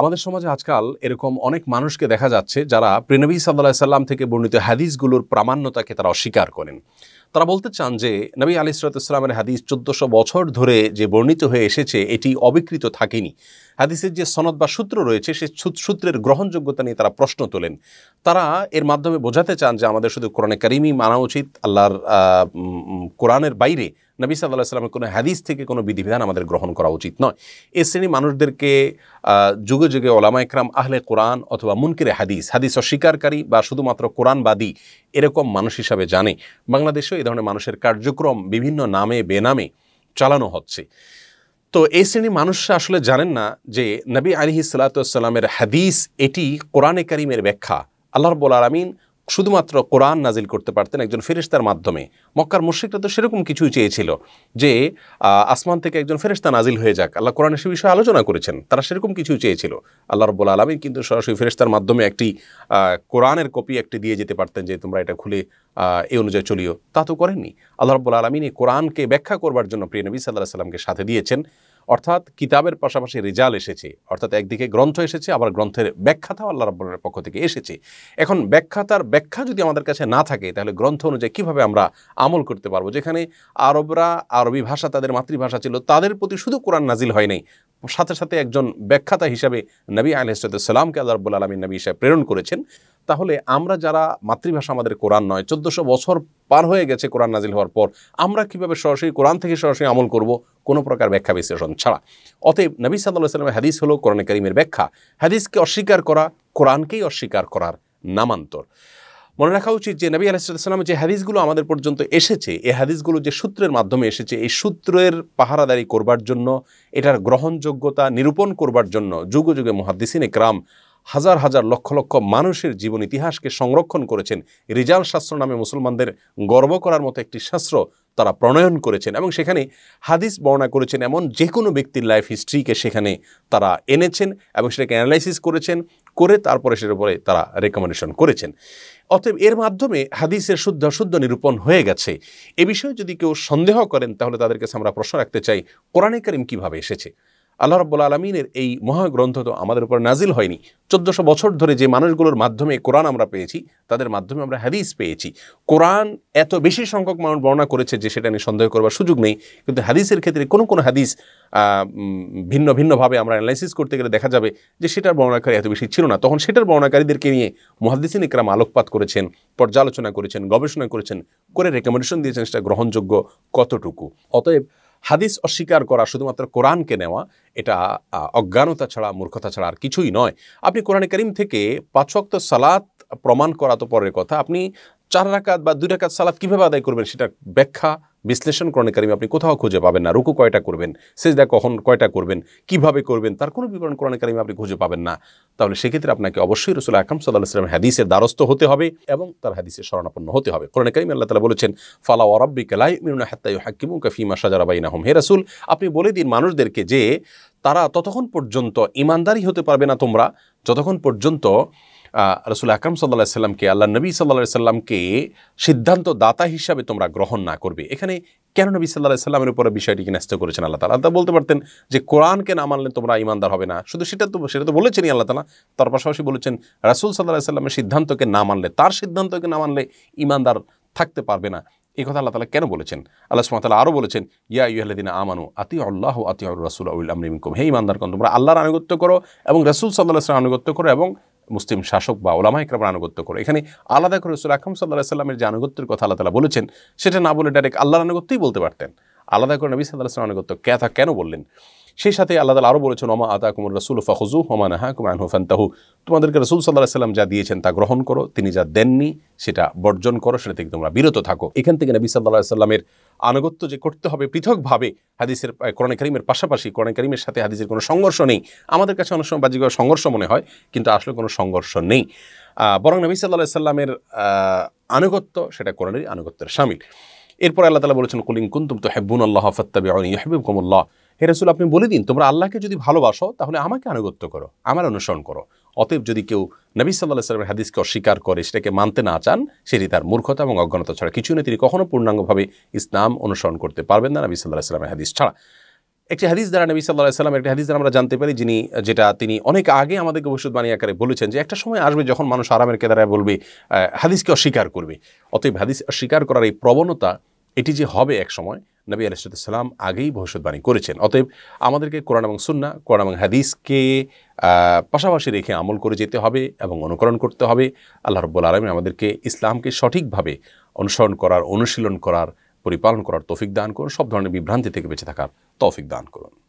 আমাদের সমাজে আজকাল এরকম অনেক মানুষকে দেখা যাচ্ছে যারা প্রিনবী সাল্লাহ সাল্লাম থেকে বর্ণিত হাদিসগুলোর প্রামাণ্যতাকে তারা অস্বীকার করেন তারা বলতে চান যে নবী আলি ইসলামের হাদিস চোদ্দশো বছর ধরে যে বর্ণিত হয়ে এসেছে এটি অবিকৃত থাকেনি হাদিসের যে সনদ বা সূত্র রয়েছে সে সূত্রের গ্রহণযোগ্যতা নিয়ে তারা প্রশ্ন তোলেন তারা এর মাধ্যমে বোঝাতে চান যে আমাদের শুধু কোরআনে কারিমই মানা উচিত আল্লাহর কোরআনের বাইরে নবী সাল্লাহ সাল্লামের কোনো হাদিস থেকে কোনো বিধিবিধান আমাদের গ্রহণ করা উচিত নয় এ শ্রেণী মানুষদেরকে যুগে যুগে ওলামা আহলে কোরআন অথবা মুনকিরে হাদিস হাদিস অস্বীকারী বা শুধুমাত্র কোরআনবাদী এরকম মানুষ হিসাবে জানে বাংলাদেশেও এই ধরনের মানুষের কার্যক্রম বিভিন্ন নামে বেনামে চালানো হচ্ছে তো এই শ্রেণীর মানুষরা আসলে জানেন না যে নবী আলিহি সাল্লাতামের হাদিস এটি কোরআনে কারিমের ব্যাখ্যা আল্লাহর বোল আমিন শুধুমাত্র কোরআন নাজিল করতে পারতেন একজন ফেরিস্তার মাধ্যমে মক্কার মুশ্রিকরা তো সেরকম কিছুই চেয়েছিল যে আসমান থেকে একজন ফেরিস্তা নাজিল হয়ে যাক আল্লাহ কোরআনে সে বিষয়ে আলোচনা করেছেন তারা সেরকম কিছুই চেয়েছিল আল্লাহ রব্বুল আলমী কিন্তু সরাসরি ফেরিস্তার মাধ্যমে একটি কোরআনের কপি একটি দিয়ে যেতে পারতেন যে তোমরা এটা খুলে এই অনুযায়ী চলিও তা তো করেননি আল্লাহ রব্বুল আলমিন এই কোরআনকে ব্যাখ্যা করবার জন্য প্রিয় নবী সাল্লাহ সাল্লামকে সাথে দিয়েছেন অর্থাৎ কিতাবের পাশাপাশি রেজাল এসেছে অর্থাৎ একদিকে গ্রন্থ এসেছে আবার গ্রন্থের ব্যাখ্যাতাও আল্লাহ রব্বুলের পক্ষ থেকে এসেছে এখন ব্যাখ্যাতার ব্যাখ্যা যদি আমাদের কাছে না থাকে তাহলে গ্রন্থ অনুযায়ী কীভাবে আমরা আমল করতে পারবো যেখানে আরবরা আরবি ভাষা তাদের মাতৃভাষা ছিল তাদের প্রতি শুধু কোরআন নাজিল হয় নাই সাথে সাথে একজন ব্যাখ্যাতা হিসাবে নবী আলহিসামকে আল্লাহ রব্বুল আলমী নবী হিসাবে প্রেরণ করেছেন তাহলে আমরা যারা মাতৃভাষা আমাদের কোরআন নয় চোদ্দোশো বছর পার হয়ে গেছে কোরআন নাজিল হওয়ার পর আমরা কিভাবে সরাসরি কোরআন থেকে সরাসরি আমল করব কোনো প্রকার ব্যাখ্যা বিশ্লেষণ ছাড়া অতএব নবী সাল্লাহ সাল্লামের হাদিস হলো কোরআন করিমের ব্যাখ্যা হাদিসকে অস্বীকার করা কোরআনকেই অস্বীকার করার নামান্তর মনে রাখা উচিত যে নবী আলাইসাল্লাম যে হাদিসগুলো আমাদের পর্যন্ত এসেছে এই হাদিসগুলো যে সূত্রের মাধ্যমে এসেছে এই সূত্রের পাহারাদারি করবার জন্য এটার গ্রহণযোগ্যতা নিরূপণ করবার জন্য যুগ যুগে মহাদিসিনে ক্রাম হাজার হাজার লক্ষ লক্ষ মানুষের জীবন ইতিহাসকে সংরক্ষণ করেছেন রিজাল শাস্ত্র নামে মুসলমানদের গর্ব করার মতো একটি শাস্ত্র তারা প্রণয়ন করেছেন এবং সেখানে হাদিস বর্ণনা করেছেন এমন যে কোনো ব্যক্তির লাইফ হিস্ট্রিকে সেখানে তারা এনেছেন এবং সেটাকে অ্যানালাইসিস করেছেন করে তারপরে সেটার উপরে তারা রেকমেন্ডেশন করেছেন অতএব এর মাধ্যমে হাদিসের শুদ্ধ শুদ্ধ নিরূপণ হয়ে গেছে এ বিষয়ে যদি কেউ সন্দেহ করেন তাহলে তাদের কাছে আমরা প্রশ্ন রাখতে চাই কোরআনে করিম কীভাবে এসেছে আল্লাহ রব্বুল আলমিনের এই মহাগ্রন্থ তো আমাদের উপর নাজিল হয়নি চোদ্দশো বছর ধরে যে মানুষগুলোর মাধ্যমে কোরআন আমরা পেয়েছি তাদের মাধ্যমে আমরা হাদিস পেয়েছি কোরআন এত বেশি সংখ্যক মানুষ বর্ণনা করেছে যে সেটা নিয়ে সন্দেহ করবার সুযোগ নেই কিন্তু হাদিসের ক্ষেত্রে কোনো কোনো হাদিস ভিন্ন ভিন্নভাবে আমরা অ্যানালাইসিস করতে গেলে দেখা যাবে যে সেটার বর্ণাকারী এত বেশি ছিল না তখন সেটার বর্ণাকারীদেরকে নিয়ে মহাদিসিন একরাম আলোকপাত করেছেন পর্যালোচনা করেছেন গবেষণা করেছেন করে রেকমেন্ডেশন দিয়েছেন সেটা গ্রহণযোগ্য কতটুকু অতএব হাদিস অস্বীকার করা শুধুমাত্র কোরআনকে নেওয়া এটা অজ্ঞানতা ছাড়া মূর্খতা ছাড়া আর কিছুই নয় আপনি কোরআনে করিম থেকে পাঁচক্ত সালাত প্রমাণ করা তো পরের কথা আপনি চার রাকাত বা দুই রাকাত সালাত কীভাবে আদায় করবেন সেটা ব্যাখ্যা বিশ্লেষণ করণকারী আপনি কোথাও খুঁজে পাবেন না রুকু কয়টা করবেন সেজদা কখন কয়টা করবেন কিভাবে করবেন তার কোনো বিবরণ করণকারী আপনি খুঁজে পাবেন না তাহলে সেক্ষেত্রে আপনাকে অবশ্যই রসুল আকাম সাল্লাহ সাল্লাম হাদিসের দ্বারস্থ হতে হবে এবং তার হাদিসের শরণাপন্ন হতে হবে কোরআন আল্লাহ তালা বলেছেন ফালা কালাই মিরুনা হাত্তাই হাকিমু কাফিমা সাজারাবাইন হোম হে রাসুল আপনি বলে দিন মানুষদেরকে যে তারা ততক্ষণ পর্যন্ত ইমানদারি হতে পারবে না তোমরা যতক্ষণ পর্যন্ত রসুল আকরম সাল্লাহ সাল্লামকে আল্লাহ নবী সাল্লাহ সাল্লামকে সিদ্ধান্ত দাতা হিসাবে তোমরা গ্রহণ না করবে এখানে কেন নবী সাল্লাহ সাল্লামের উপরে বিষয়টিকে ন্যস্ত করেছেন আল্লাহ তালা আল্লাহ বলতে পারতেন যে কোরআনকে না মানলে তোমরা ইমানদার হবে না শুধু সেটা তো সেটা তো বলেছেনই আল্লাহ তালা তার পাশাপাশি বলেছেন রাসুল সাল্লাহ সাল্লামের সিদ্ধান্তকে না মানলে তার সিদ্ধান্তকে না মানলে ইমানদার থাকতে পারবে না এই কথা আল্লাহ তালা কেন বলেছেন আল্লাহ সুমাতালা আরও বলেছেন ইয়া ইউহ্লাদিন আমানু আতি আল্লাহ আতি রাসুল আউল আমরিমিকুম হে ইমানদার কন তোমরা আল্লাহর আনুগত্য করো এবং রাসুল সাল্লাহ আসলাম আনুগত্য করো এবং মুসলিম শাসক বা ওলামা আনুগত্য করো এখানে আলাদা করে রসুল আকরম সাল্লাহ সাল্লামের যে আনুগত্যের কথা আল্লাহ তালা বলেছেন সেটা না বলে ডাইরেক্ট আল্লাহর আনুগত্যই বলতে পারতেন আলাদা করে নবী সাল্লাহ সাল্লাম আনুগত্য কথা কেন বললেন সেই সাথে আল্লাহ তালা আরও বলেছেন ওমা আতা কুমুর রসুল ফাহুজু হোমা নাহা কুমান তাহু তোমাদেরকে রসুল সাল্লাহ সাল্লাম যা দিয়েছেন তা গ্রহণ করো তিনি যা দেননি সেটা বর্জন করো সেটা থেকে তোমরা বিরত থাকো এখান থেকে নবী সাল্লাহ সাল্লামের আনুগত্য যে করতে হবে পৃথকভাবে হাদিসের কোরআন করিমের পাশাপাশি কোরআন করিমের সাথে হাদিসের কোনো সংঘর্ষ নেই আমাদের কাছে অনেক সময় বাজি সংঘর্ষ মনে হয় কিন্তু আসলে কোনো সংঘর্ষ নেই বরং নবী সাল্লা সাল্লামের আনুগত্য সেটা কোরআনেরই আনুগত্যের সামিল এরপর আল্লাহ তালা বলেছেন কুলিং কুন্তুম তো হেব্বুন আল্লাহ ফত্তাবি আলী হেবিব কুমুল্লাহ হে রসুল আপনি বলে দিন তোমরা আল্লাহকে যদি ভালোবাসো তাহলে আমাকে আনুগত্য করো আমার অনুসরণ করো অতএব যদি কেউ নবী সাল্লাহ সাল্লামের হাদিসকে অস্বীকার করে সেটাকে মানতে না চান সেটি তার মূর্খতা এবং অজ্ঞানতা ছাড়া কিছু না তিনি কখনও পূর্ণাঙ্গভাবে ইসলাম অনুসরণ করতে পারবেন না নবী সাল্লাহ সাল্লামের হাদিস ছাড়া একটি হাদিস দ্বারা নবী সাল্লাহ সাল্লাম একটি হাদিস দ্বারা আমরা জানতে পারি যিনি যেটা তিনি অনেক আগে আমাদেরকে ভবিষ্যৎবাণী আকারে বলেছেন যে একটা সময় আসবে যখন মানুষ আরামের কেদারায় বলবে হাদিসকে অস্বীকার করবে অতএব হাদিস অস্বীকার করার এই প্রবণতা এটি যে হবে এক সময় নবী আলিসাল্লাম আগেই ভবিষ্যৎবাণী করেছেন অতএব আমাদেরকে কোরআন এবং সুন্না কোরআন এবং হাদিসকে পাশাপাশি রেখে আমল করে যেতে হবে এবং অনুকরণ করতে হবে আল্লাহ রব্বুল আলমী আমাদেরকে ইসলামকে সঠিকভাবে অনুসরণ করার অনুশীলন করার পরিপালন করার তৌফিক দান করুন সব ধরনের বিভ্রান্তি থেকে বেঁচে থাকার তৌফিক দান করুন